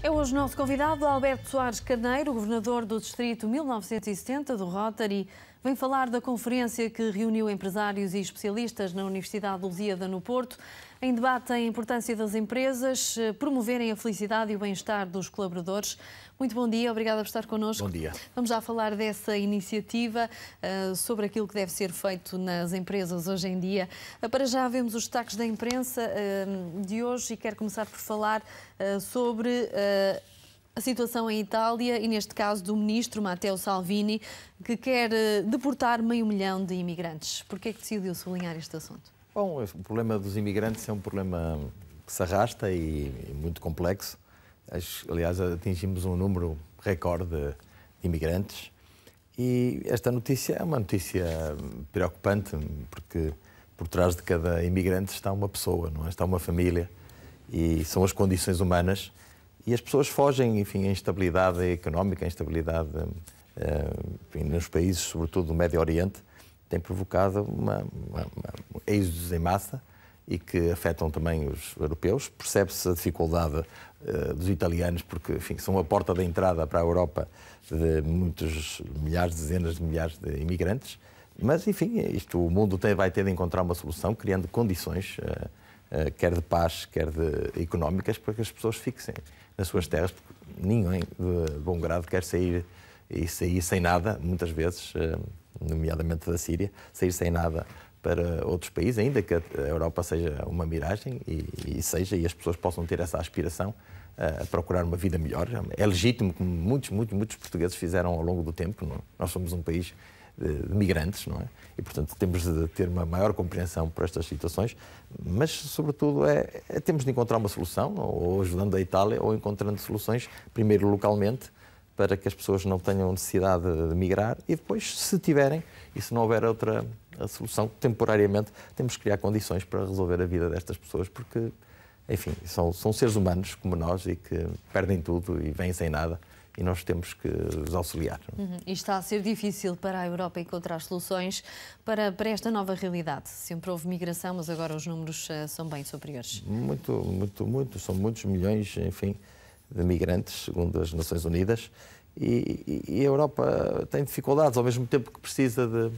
É hoje nosso convidado Alberto Soares Carneiro, governador do Distrito 1970 do Rotary. Vem falar da conferência que reuniu empresários e especialistas na Universidade Lusíada no Porto. Em debate, a importância das empresas eh, promoverem a felicidade e o bem-estar dos colaboradores. Muito bom dia, obrigada por estar connosco. Bom dia. Vamos já falar dessa iniciativa, eh, sobre aquilo que deve ser feito nas empresas hoje em dia. Eh, para já vemos os destaques da imprensa de hoje e quero começar por falar sobre a situação em Itália e, neste caso, do ministro Matteo Salvini, que quer deportar meio milhão de imigrantes. Por que é que decidiu sublinhar este assunto? Bom, o problema dos imigrantes é um problema que se arrasta e, e muito complexo. Aliás, atingimos um número recorde de imigrantes. E esta notícia é uma notícia preocupante, porque por trás de cada imigrante está uma pessoa, não é? está uma família, e são as condições humanas. E as pessoas fogem, enfim, à instabilidade económica, à instabilidade eh, enfim, nos países, sobretudo do Médio Oriente, tem provocado uma, uma êxodos em massa e que afetam também os europeus. Percebe-se a dificuldade eh, dos italianos, porque enfim, são a porta de entrada para a Europa de muitos milhares, dezenas de milhares de imigrantes. Mas, enfim, isto o mundo tem, vai ter de encontrar uma solução, criando condições, eh, eh, quer de paz, quer de económicas, para que as pessoas fixem nas suas terras, porque ninguém de bom grado quer sair e sair sem nada, muitas vezes, nomeadamente da Síria, sair sem nada para outros países, ainda que a Europa seja uma miragem e, e seja, e as pessoas possam ter essa aspiração a procurar uma vida melhor. É legítimo, como muitos, muitos, muitos portugueses fizeram ao longo do tempo. Não? Nós somos um país eh, de migrantes, não é? E, portanto, temos de ter uma maior compreensão por estas situações, mas, sobretudo, é, é temos de encontrar uma solução, ou ajudando a Itália, ou encontrando soluções, primeiro localmente, para que as pessoas não tenham necessidade de migrar e depois, se tiverem, e se não houver outra solução, temporariamente temos que criar condições para resolver a vida destas pessoas, porque, enfim, são, são seres humanos como nós e que perdem tudo e vêm sem nada e nós temos que os auxiliar. Uhum. E está a ser difícil para a Europa encontrar soluções para, para esta nova realidade. Sempre houve migração, mas agora os números uh, são bem superiores. Muito, muito, muito. São muitos milhões, enfim, de migrantes, segundo as Nações Unidas e, e, a Europa tem dificuldades, ao mesmo tempo que precisa de,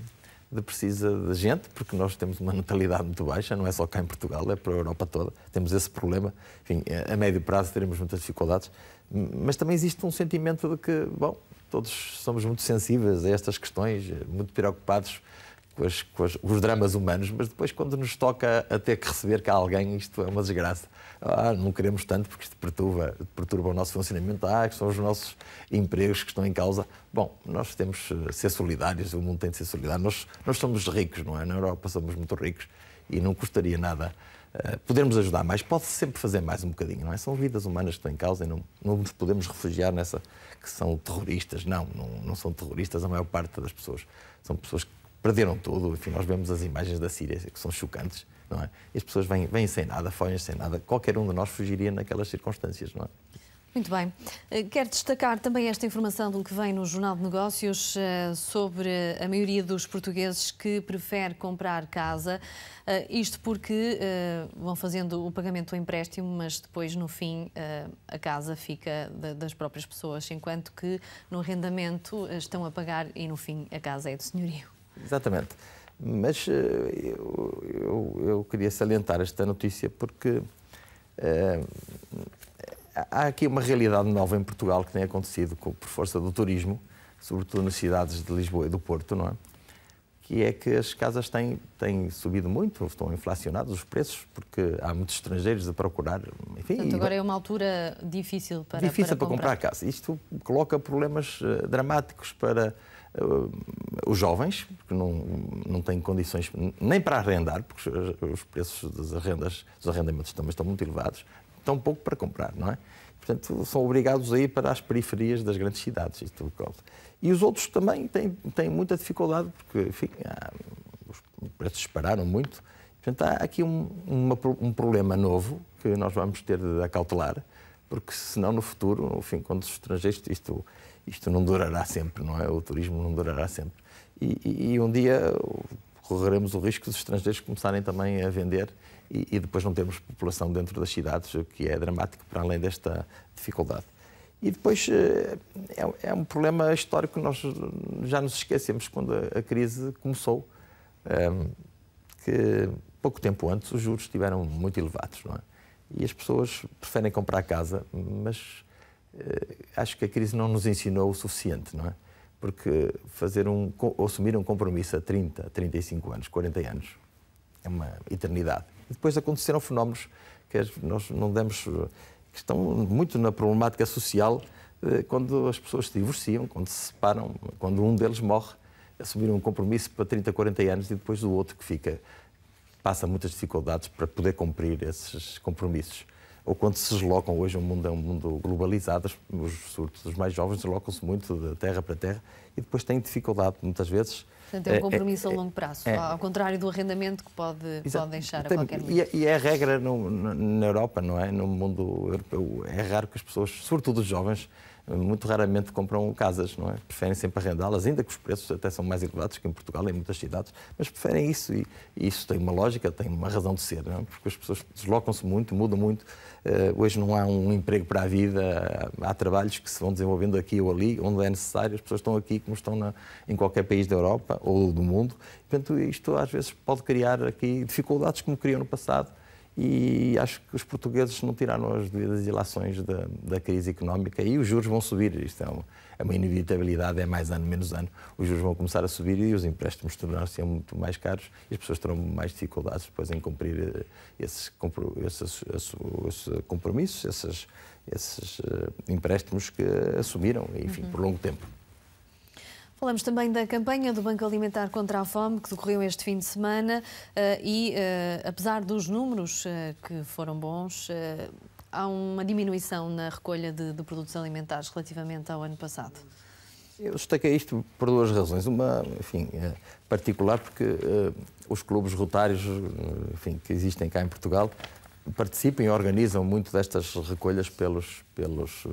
de, precisa de gente, porque nós temos uma natalidade muito baixa, não é só cá em Portugal, é para a Europa toda, temos esse problema. Enfim, a médio prazo teremos muitas dificuldades, mas também existe um sentimento de que, bom, todos somos muito sensíveis a estas questões, muito preocupados com, as, com, as, com, os dramas humanos, mas depois, quando nos toca a ter que receber cá alguém, isto é uma desgraça. Ah, não queremos tanto porque isto perturba, perturba o nosso funcionamento. Ah, que são os nossos empregos que estão em causa. Bom, nós temos eh, de ser solidários, o mundo tem de ser solidário. Nós, nós somos ricos, não é? Na Europa somos muito ricos e não custaria nada uh, podermos ajudar mais. Pode-se sempre fazer mais um bocadinho, não é? São vidas humanas que estão em causa e não, não nos podemos refugiar nessa que são terroristas. Não, não, não são terroristas a maior parte das pessoas. São pessoas que perderam tudo. Enfim, nós vemos as imagens da Síria, que são chocantes, não é? E as pessoas vêm, vêm sem nada, fogem sem nada. Qualquer um de nós fugiria naquelas circunstâncias, não é? Muito bem. Eh, quero destacar também esta informação do que vem no Jornal de Negócios eh, sobre a maioria dos portugueses que prefere comprar casa. Eh, isto porque vão fazendo o pagamento do empréstimo, mas depois, no fim, a casa fica das próprias pessoas, enquanto que no arrendamento estão a pagar e, no fim, a casa é do senhorio. Exatamente. Mas eh, eu, eu, eu, queria salientar esta notícia porque eh, há aqui uma realidade nova em Portugal que tem acontecido por força do turismo, sobretudo nas cidades de Lisboa e do Porto, não é? Que é que as casas têm, têm subido muito, estão inflacionados os preços, porque há muitos estrangeiros a procurar. Enfim, Portanto, agora é uma altura difícil para Difícil para, para comprar. comprar casa. Isto coloca problemas eh, dramáticos para os jovens, que não, não têm condições nem para arrendar, porque os preços das arrendas, dos arrendamentos também estão muito elevados, tão pouco para comprar, não é? Portanto, são obrigados a ir para as periferias das grandes cidades. Isto causa. E os outros também têm, têm muita dificuldade, porque enfim, há, os preços dispararam muito. Portanto, há aqui um, uma, um problema novo que nós vamos ter de acautelar porque senão no futuro, no fim, quando os estrangeiros, isto, isto não durará sempre, não é? O turismo não durará sempre. E, e, e um dia correremos o risco dos estrangeiros começarem também a vender e, e, depois não termos população dentro das cidades, o que é dramático para além desta dificuldade. E depois eh, é, é um problema histórico que nós já nos esquecemos quando a, crise começou, ehm, que pouco tempo antes os juros estiveram muito elevados, não é? e as pessoas preferem comprar casa, mas eh, acho que a crise não nos ensinou o suficiente, não é? Porque fazer um, assumir um compromisso a 30, 35 anos, 40 anos, é uma eternidade. E depois aconteceram fenómenos que nós não demos, que estão muito na problemática social, eh, quando as pessoas se divorciam, quando se separam, quando um deles morre, assumir um compromisso para 30, 40 anos e depois o outro que fica passa muitas dificuldades para poder cumprir esses compromissos. Ou quando se deslocam, hoje o mundo é um mundo globalizado, os, os mais jovens deslocam-se muito de terra para terra e depois têm dificuldade, muitas vezes, Portanto, é um é, é, compromisso é, a longo prazo, é, ao contrário do arrendamento que pode, pode deixar tem, a qualquer momento. E, é a regra no, na Europa, não é? No mundo europeu, é raro que as pessoas, sobretudo os jovens, muito raramente compram casas, não é? Preferem sempre arrendá-las, ainda que os preços até são mais elevados que em Portugal, em muitas cidades, mas preferem isso e, e isso tem uma lógica, tem uma razão de ser, não é? porque as pessoas deslocam-se muito, mudam muito. Uh, hoje não há um emprego para a vida, há, há trabalhos que se vão desenvolvendo aqui ou ali, onde é necessário, as pessoas estão aqui como estão na, em qualquer país da Europa, ou do mundo. Portanto, isto às vezes pode criar aqui dificuldades como criou no passado e acho que os portugueses não tiraram as devidas ilações da, da crise económica e os juros vão subir. Isto é uma, é uma inevitabilidade, é mais ano, menos ano. Os juros vão começar a subir e os empréstimos tornaram-se muito mais caros e as pessoas terão mais dificuldades depois em cumprir eh, esses, esses, esses compromissos, esses, esses eh, empréstimos que assumiram, enfim, uhum. por longo tempo. Falamos também da campanha do Banco Alimentar contra a Fome, que decorreu este fim de semana, eh, e eh, apesar dos números eh, que foram bons, há uma diminuição na recolha de, de produtos alimentares relativamente ao ano passado. Eu destaquei isto por duas razões. Uma, enfim, é particular, porque os clubes rotários enfim, que existem cá em Portugal participam e organizam muito destas recolhas pelos, pelos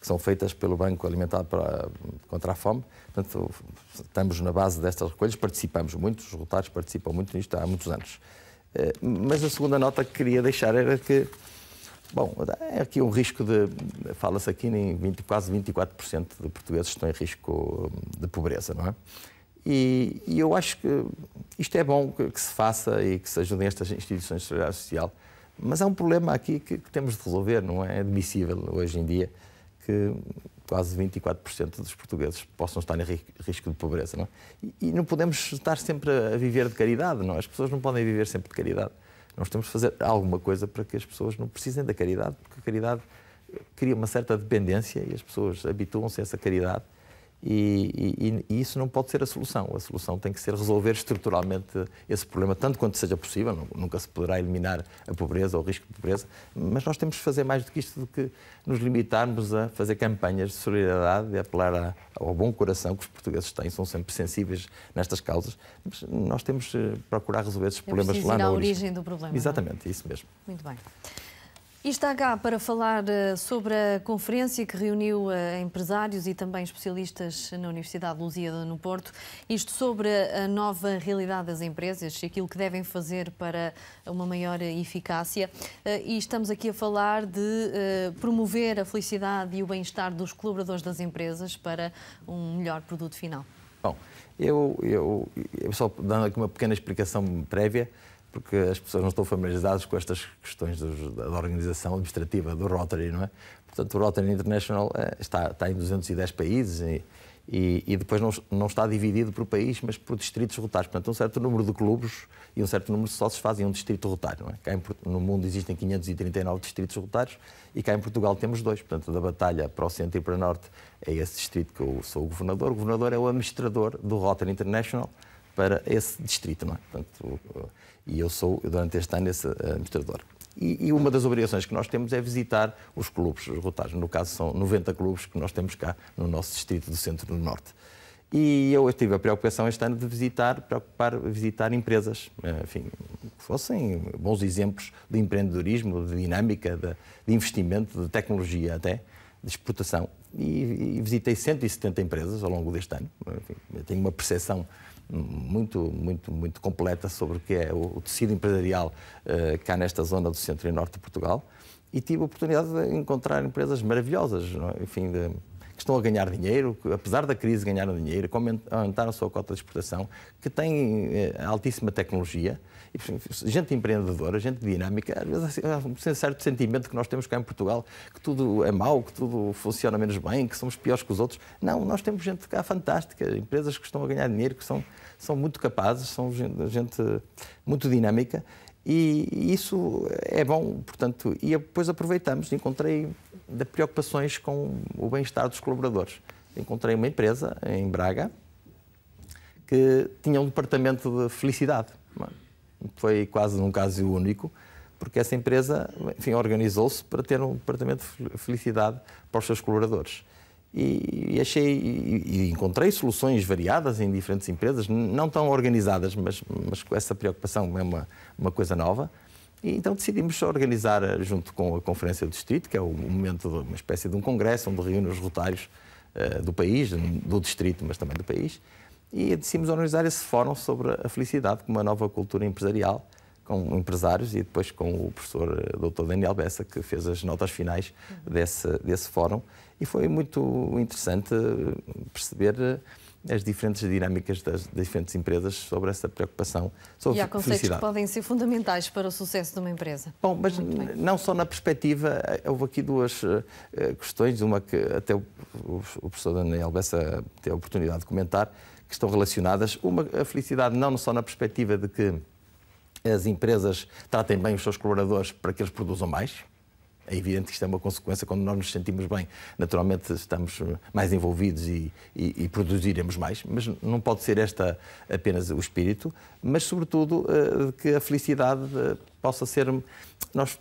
que são feitas pelo Banco Alimentar para, contra a Fome. Portanto, estamos na base destas recolhas, participamos muito, os resultados participam muito nisto há muitos anos. Eh, mas a segunda nota que queria deixar era que, bom, é aqui um risco de, fala-se aqui em 20, quase 24% de portugueses estão em risco hum, de pobreza, não é? E, e, eu acho que isto é bom que, que, se faça e que se ajudem estas instituições de solidariedade social, mas há um problema aqui que, que temos de resolver, não é? É admissível hoje em dia que quase 24% dos portugueses possam estar em risco de pobreza. Não é? E não podemos estar sempre a viver de caridade, não? É? As pessoas não podem viver sempre de caridade. Nós temos de fazer alguma coisa para que as pessoas não precisem da caridade, porque a caridade cria uma certa dependência e as pessoas habituam-se a essa caridade e, e, e, isso não pode ser a solução. A solução tem que ser resolver estruturalmente esse problema, tanto quanto seja possível. Nunca se poderá eliminar a pobreza ou o risco de pobreza, mas nós temos que fazer mais do que isto, do que nos limitarmos a fazer campanhas de solidariedade e apelar a, ao bom coração que os portugueses têm, são sempre sensíveis nestas causas. Mas nós temos que eh, procurar resolver esses é problemas é lá na origem. origem do problema. É? Exatamente, é? isso mesmo. Muito bem. E está cá para falar eh, sobre a conferência que reuniu eh, empresários e também especialistas na Universidade de Lusíada, no Porto, isto sobre a nova realidade das empresas, aquilo que devem fazer para uma maior eficácia. Eh, e estamos aqui a falar de promover a felicidade e o bem-estar dos colaboradores das empresas para um melhor produto final. Bom, eu, eu, eu só dando aqui uma pequena explicação prévia, porque as pessoas não estão familiarizadas com estas questões dos, da organização administrativa do Rotary, não é? Portanto, o Rotary International eh, está, está em 210 países e, e, e, depois não, não está dividido por país, mas por distritos rotários. Portanto, um certo número de clubes e um certo número de sócios fazem um distrito rotário. Não é? cá em, no mundo existem 539 distritos rotários e cá em Portugal temos dois. Portanto, da Batalha para o Centro e para o Norte é esse distrito que eu sou o governador. O governador é o administrador do Rotary International para esse distrito. Não é? Portanto, e eu sou, durante este ano, esse eh, administrador. E, e, uma das obrigações que nós temos é visitar os clubes os rotários. No caso, são 90 clubes que nós temos cá no nosso distrito do Centro do Norte. E eu tive a preocupação este ano de visitar, preocupar, visitar empresas, eh, enfim, que fossem bons exemplos de empreendedorismo, de dinâmica, de, de investimento, de tecnologia até, de exportação. E, e, visitei 170 empresas ao longo deste ano. Enfim, tenho uma percepção muito, muito, muito completa sobre o que é o tecido empresarial eh, cá nesta zona do centro e norte de Portugal e tive a oportunidade de encontrar empresas maravilhosas, é? enfim, de, que estão a ganhar dinheiro, que, apesar da crise ganharam dinheiro, aumentaram a sua cota de exportação, que têm eh, altíssima tecnologia, gente empreendedora, gente dinâmica, às vezes assim, há um certo sentimento que nós temos cá em Portugal, que tudo é mau, que tudo funciona menos bem, que somos piores que os outros. Não, nós temos gente cá fantástica, empresas que estão a ganhar dinheiro, que são, são muito capazes, são gente muito dinâmica e isso é bom, portanto, e depois aproveitamos, encontrei de preocupações com o bem-estar dos colaboradores. Encontrei uma empresa em Braga que tinha um departamento de felicidade foi quase um caso único, porque essa empresa, enfim, organizou-se para ter um departamento de felicidade para os seus colaboradores. E, e achei e, e encontrei soluções variadas em diferentes empresas, não tão organizadas, mas, mas com essa preocupação é uma, uma coisa nova. E então decidimos organizar, eh, junto com a Conferência do Distrito, que é o momento de uma espécie de um congresso onde reúne os rotários uh, do país, do distrito, mas também do país, e decidimos organizar esse fórum sobre a felicidade como uma nova cultura empresarial, com empresários e depois com o professor eh, Dr. Daniel Bessa, que fez as notas finais uhum. desse, desse fórum. E foi muito interessante eh, perceber eh, as diferentes dinâmicas das, diferentes empresas sobre essa preocupação sobre E há conceitos felicidade. que podem ser fundamentais para o sucesso de uma empresa. Bom, mas não só na perspectiva, eh, houve aqui duas uh, questões, uma que até o, o, o professor Daniel Bessa teve a oportunidade de comentar, que estão relacionadas, uma, a felicidade não só na perspectiva de que as empresas tratem bem os seus colaboradores para que eles produzam mais, é evidente que isto é uma consequência quando nós nos sentimos bem. Naturalmente estamos eh, mais envolvidos e, e, e produziremos mais, mas não pode ser esta apenas o espírito, mas sobretudo eh, que a felicidade eh, possa ser. Nós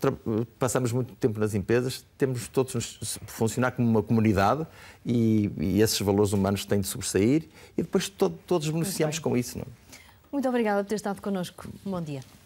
passamos muito tempo nas empresas, temos todos funcionar como uma comunidade e, e esses valores humanos têm de sobressair e depois to todos beneficiamos com isso. Não? É? Muito obrigada por ter estado connosco. Bom dia.